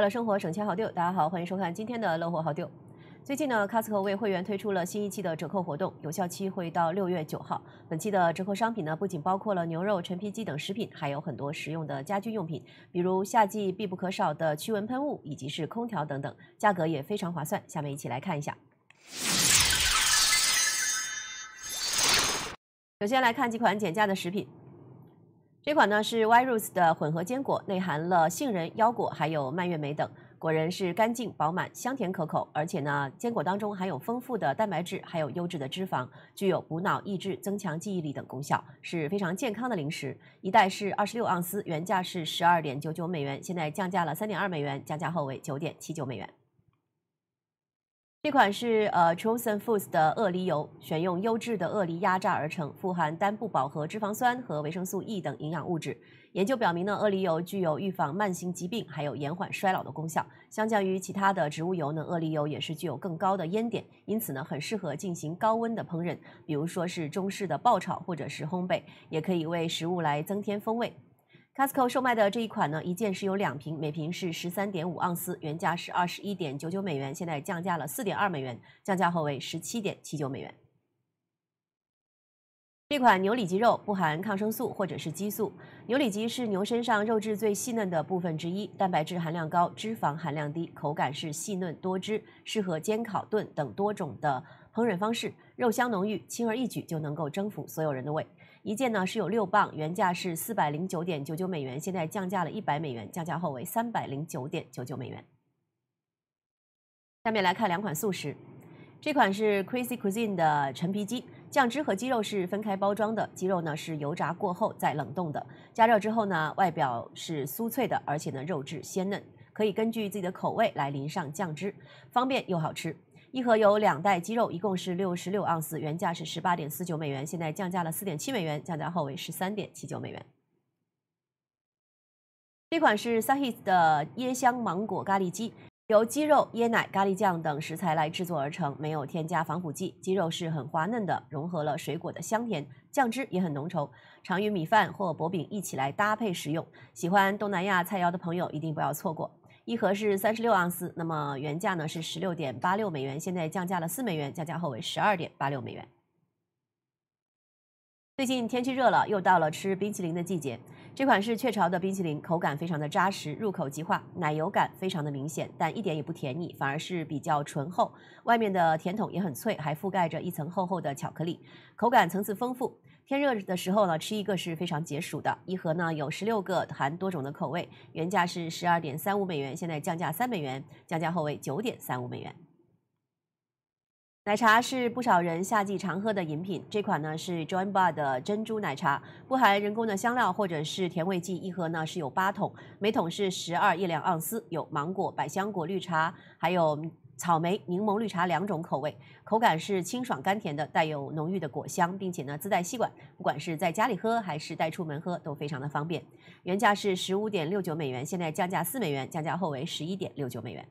为了生活省钱好丢，大家好，欢迎收看今天的乐活好丢。最近呢，Costco 为会员推出了新一期的折扣活动，有效期会到六月九号。本期的折扣商品呢，不仅包括了牛肉、陈皮鸡等食品，还有很多实用的家居用品，比如夏季必不可少的驱蚊喷雾，以及是空调等等，价格也非常划算。下面一起来看一下。首先来看几款减价的食品。这款呢是 Y Rose 的混合坚果，内含了杏仁、腰果还有蔓越莓等，果仁是干净饱满、香甜可口，而且呢，坚果当中含有丰富的蛋白质，还有优质的脂肪，具有补脑、益智、增强记忆力等功效，是非常健康的零食。一袋是二十六盎司，原价是十二点九九美元，现在降价了三点二美元，降价后为九点七九美元。这款是呃 chosen foods 的鳄梨油，选用优质的鳄梨压榨而成，富含单不饱和脂肪酸和维生素 E 等营养物质。研究表明呢，鳄梨油具有预防慢性疾病，还有延缓衰老的功效。相较于其他的植物油呢，鳄梨油也是具有更高的烟点，因此呢，很适合进行高温的烹饪，比如说是中式的爆炒或者是烘焙，也可以为食物来增添风味。Costco 售卖的这一款呢，一件是有两瓶，每瓶是十三点五盎司，原价是二十一点九九美元，现在降价了四点二美元，降价后为十七点七九美元。这款牛里脊肉不含抗生素或者是激素。牛里脊是牛身上肉质最细嫩的部分之一，蛋白质含量高，脂肪含量低，口感是细嫩多汁，适合煎、烤、炖等多种的烹饪方式，肉香浓郁，轻而易举就能够征服所有人的胃。一件呢是有六磅，原价是四百零九点九九美元，现在降价了一百美元，降价后为三百零九点九九美元。下面来看两款素食，这款是 Crazy Cuisine 的陈皮鸡，酱汁和鸡肉是分开包装的，鸡肉呢是油炸过后再冷冻的，加热之后呢，外表是酥脆的，而且呢肉质鲜嫩，可以根据自己的口味来淋上酱汁，方便又好吃。一盒有两袋鸡肉，一共是六十六盎司，原价是十八点四九美元，现在降价了四点七美元，降价后为十三点七九美元。这款是 s a h i t 的椰香芒果咖喱鸡，由鸡肉、椰奶、咖喱酱等食材来制作而成，没有添加防腐剂。鸡肉是很滑嫩的，融合了水果的香甜，酱汁也很浓稠，常与米饭或薄饼一起来搭配食用。喜欢东南亚菜肴的朋友一定不要错过。一盒是三十六盎司，那么原价呢是十六点八六美元，现在降价了四美元，降价后为十二点八六美元。最近天气热了，又到了吃冰淇淋的季节。这款是雀巢的冰淇淋，口感非常的扎实，入口即化，奶油感非常的明显，但一点也不甜腻，反而是比较醇厚。外面的甜筒也很脆，还覆盖着一层厚厚的巧克力，口感层次丰富。天热的时候呢，吃一个是非常解暑的。一盒呢有十六个，含多种的口味。原价是十二点三五美元，现在降价三美元，降价后为九点三五美元。奶茶是不少人夏季常喝的饮品。这款呢是 j o y n Bar 的珍珠奶茶，不含人工的香料或者是甜味剂。一盒呢是有八桶，每桶是十二一两盎司，有芒果、百香果、绿茶，还有。草莓、柠檬、绿茶两种口味，口感是清爽甘甜的，带有浓郁的果香，并且呢自带吸管，不管是在家里喝还是带出门喝都非常的方便。原价是十五点六九美元，现在降价四美元，降价后为十一点六九美元。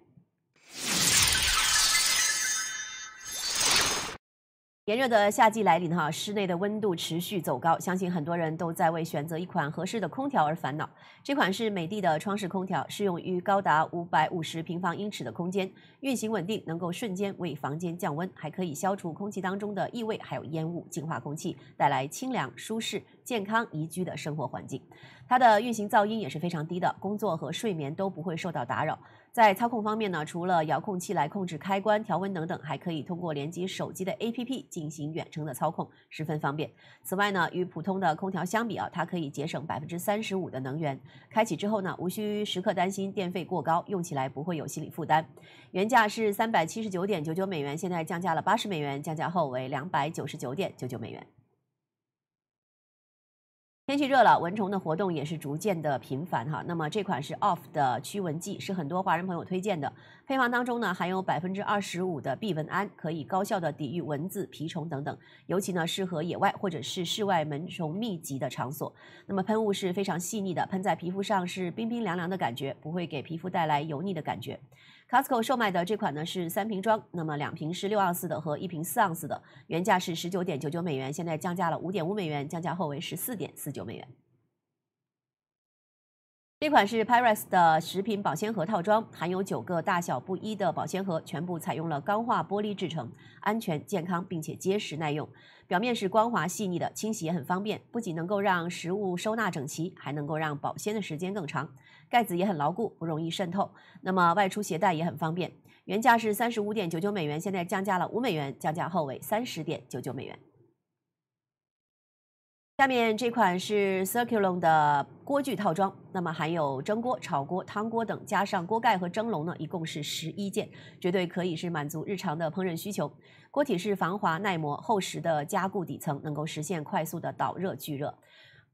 炎热的夏季来临哈，室内的温度持续走高，相信很多人都在为选择一款合适的空调而烦恼。这款是美的的窗式空调，适用于高达五百五十平方英尺的空间，运行稳定，能够瞬间为房间降温，还可以消除空气当中的异味还有烟雾，净化空气，带来清凉、舒适、健康、宜居的生活环境。它的运行噪音也是非常低的，工作和睡眠都不会受到打扰。在操控方面呢，除了遥控器来控制开关、调温等等，还可以通过连接手机的 APP 进行远程的操控，十分方便。此外呢，与普通的空调相比啊，它可以节省百分之三十五的能源。开启之后呢，无需时刻担心电费过高，用起来不会有心理负担。原价是三百七十九点九九美元，现在降价了八十美元，降价后为两百九十九点九九美元。天气热了，蚊虫的活动也是逐渐的频繁哈。那么这款是 OFF 的驱蚊剂，是很多华人朋友推荐的。配方当中呢含有百分之二十五的避蚊胺，可以高效的抵御蚊子、蜱虫等等，尤其呢适合野外或者是室外蚊虫密集的场所。那么喷雾是非常细腻的，喷在皮肤上是冰冰凉凉的感觉，不会给皮肤带来油腻的感觉。Costco 售卖的这款呢是三瓶装，那么两瓶是六盎司的和一瓶四盎司的，原价是十九点九九美元，现在降价了五点五美元，降价后为十四点四九美元。这款是 Pyrex 的食品保鲜盒套装，含有九个大小不一的保鲜盒，全部采用了钢化玻璃制成，安全健康，并且结实耐用，表面是光滑细腻的，清洗也很方便。不仅能够让食物收纳整齐，还能够让保鲜的时间更长。盖子也很牢固，不容易渗透。那么外出携带也很方便。原价是三十五点九九美元，现在降价了五美元，降价后为三十点九九美元。下面这款是 c i r c u l u m 的锅具套装，那么含有蒸锅、炒锅、汤锅等，加上锅盖和蒸笼呢，一共是十一件，绝对可以是满足日常的烹饪需求。锅体是防滑、耐磨、厚实的加固底层，能够实现快速的导热、聚热。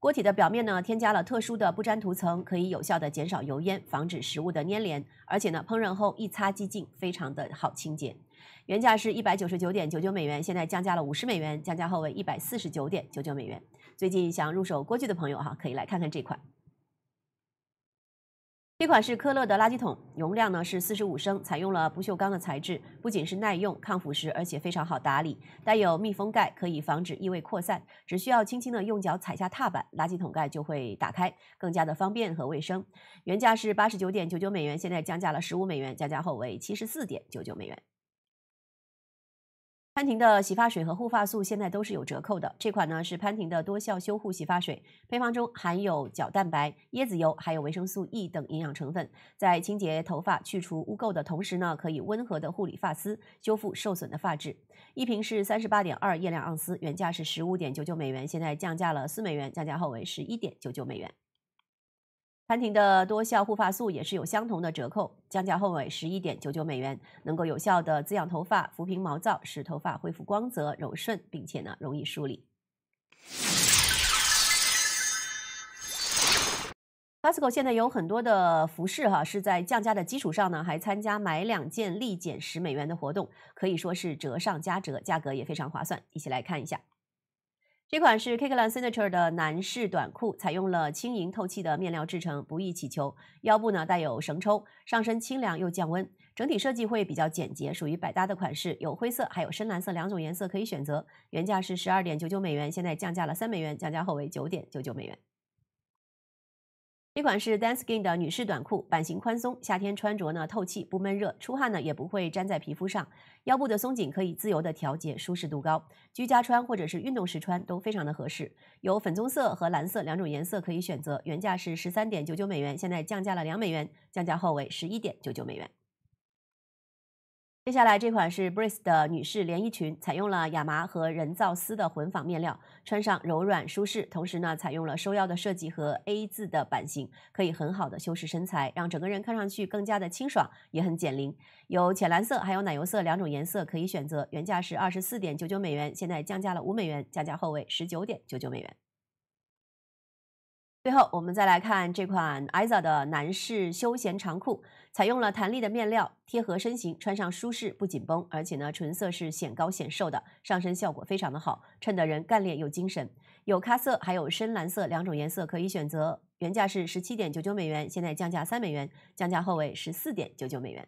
锅体的表面呢，添加了特殊的不粘涂层，可以有效的减少油烟，防止食物的粘连，而且呢，烹饪后一擦即净，非常的好清洁。原价是一百九十九点九九美元，现在降价了五十美元，降价后为一百四十九点九九美元。最近想入手锅具的朋友哈，可以来看看这款。这款是科勒的垃圾桶，容量呢是四十五升，采用了不锈钢的材质，不仅是耐用、抗腐蚀，而且非常好打理。带有密封盖，可以防止异味扩散。只需要轻轻的用脚踩下踏板，垃圾桶盖就会打开，更加的方便和卫生。原价是八十九点九九美元，现在降价了十五美元，加价后为七十四点九九美元。潘婷的洗发水和护发素现在都是有折扣的。这款呢是潘婷的多效修护洗发水，配方中含有角蛋白、椰子油还有维生素 E 等营养成分，在清洁头发、去除污垢的同时呢，可以温和的护理发丝，修复受损的发质。一瓶是三十八点二液量盎司，原价是十五点九九美元，现在降价了四美元，降价后为十一点九九美元。潘婷的多效护发素也是有相同的折扣，降价后为十一点九九美元，能够有效的滋养头发，抚平毛躁，使头发恢复光泽柔顺，并且呢容易梳理。b a s c o 现在有很多的服饰哈，是在降价的基础上呢，还参加买两件立减十美元的活动，可以说是折上加折，价格也非常划算，一起来看一下。这款是 k i p l a n Signature 的男士短裤，采用了轻盈透气的面料制成，不易起球。腰部呢带有绳抽，上身清凉又降温。整体设计会比较简洁，属于百搭的款式。有灰色，还有深蓝色两种颜色可以选择。原价是十二点九九美元，现在降价了三美元，降价后为九点九九美元。这款是 Dan Skin 的女士短裤，版型宽松，夏天穿着呢透气不闷热，出汗呢也不会粘在皮肤上。腰部的松紧可以自由的调节，舒适度高，居家穿或者是运动时穿都非常的合适。有粉棕色和蓝色两种颜色可以选择，原价是十三点九九美元，现在降价了两美元，降价后为十一点九九美元。接下来这款是 b r e z s 的女士连衣裙，采用了亚麻和人造丝的混纺面料，穿上柔软舒适。同时呢，采用了收腰的设计和 A 字的版型，可以很好的修饰身材，让整个人看上去更加的清爽，也很减龄。有浅蓝色，还有奶油色两种颜色可以选择。原价是二十四点九九美元，现在降价了五美元，降价后为十九点九九美元。最后，我们再来看这款 i s a 的男士休闲长裤，采用了弹力的面料，贴合身形，穿上舒适不紧绷。而且呢，纯色是显高显瘦的，上身效果非常的好，衬得人干练又精神。有咖色，还有深蓝色两种颜色可以选择。原价是十七点九九美元，现在降价三美元，降价后为十四点九九美元。